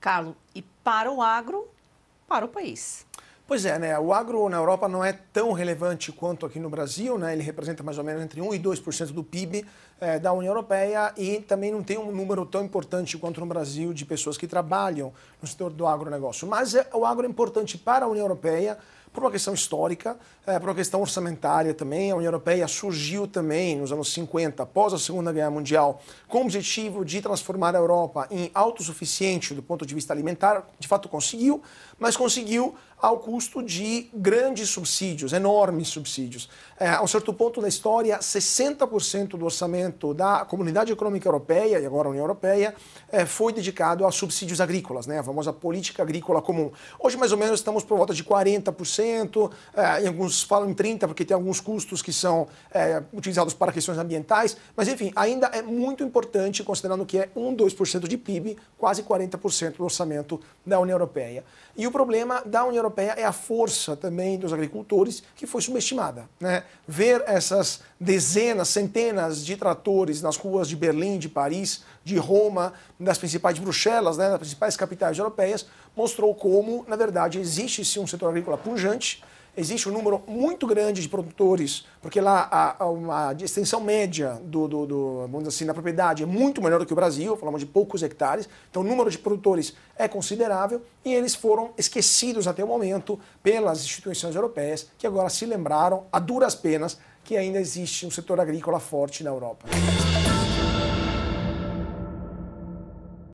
Carlos e para o agro, para o país. Pois é, né? O agro na Europa não é tão relevante quanto aqui no Brasil, né? Ele representa mais ou menos entre 1 e 2% do PIB eh, da União Europeia e também não tem um número tão importante quanto no Brasil de pessoas que trabalham no setor do agronegócio. Mas é, o agro é importante para a União Europeia por uma questão histórica, é, por uma questão orçamentária também. A União Europeia surgiu também nos anos 50, após a Segunda Guerra Mundial, com o objetivo de transformar a Europa em autossuficiente do ponto de vista alimentar. De fato, conseguiu, mas conseguiu ao custo de grandes subsídios, enormes subsídios. É, a um certo ponto da história, 60% do orçamento da Comunidade Econômica Europeia, e agora União Europeia, é, foi dedicado a subsídios agrícolas, né? a famosa política agrícola comum. Hoje, mais ou menos, estamos por volta de 40%. É, em alguns falam em 30%, porque tem alguns custos que são é, utilizados para questões ambientais, mas enfim, ainda é muito importante, considerando que é 1, 2% de PIB, quase 40% do orçamento da União Europeia. E o problema da União Europeia é a força também dos agricultores, que foi subestimada. Né? Ver essas dezenas, centenas de tratores nas ruas de Berlim, de Paris, de Roma, das principais de Bruxelas, né, das principais capitais europeias, mostrou como, na verdade, existe sim um setor agrícola pujante Existe um número muito grande de produtores, porque lá a, a, a extensão média do, do, do, vamos assim, da propriedade é muito menor do que o Brasil, falamos de poucos hectares, então o número de produtores é considerável e eles foram esquecidos até o momento pelas instituições europeias, que agora se lembraram, a duras penas, que ainda existe um setor agrícola forte na Europa.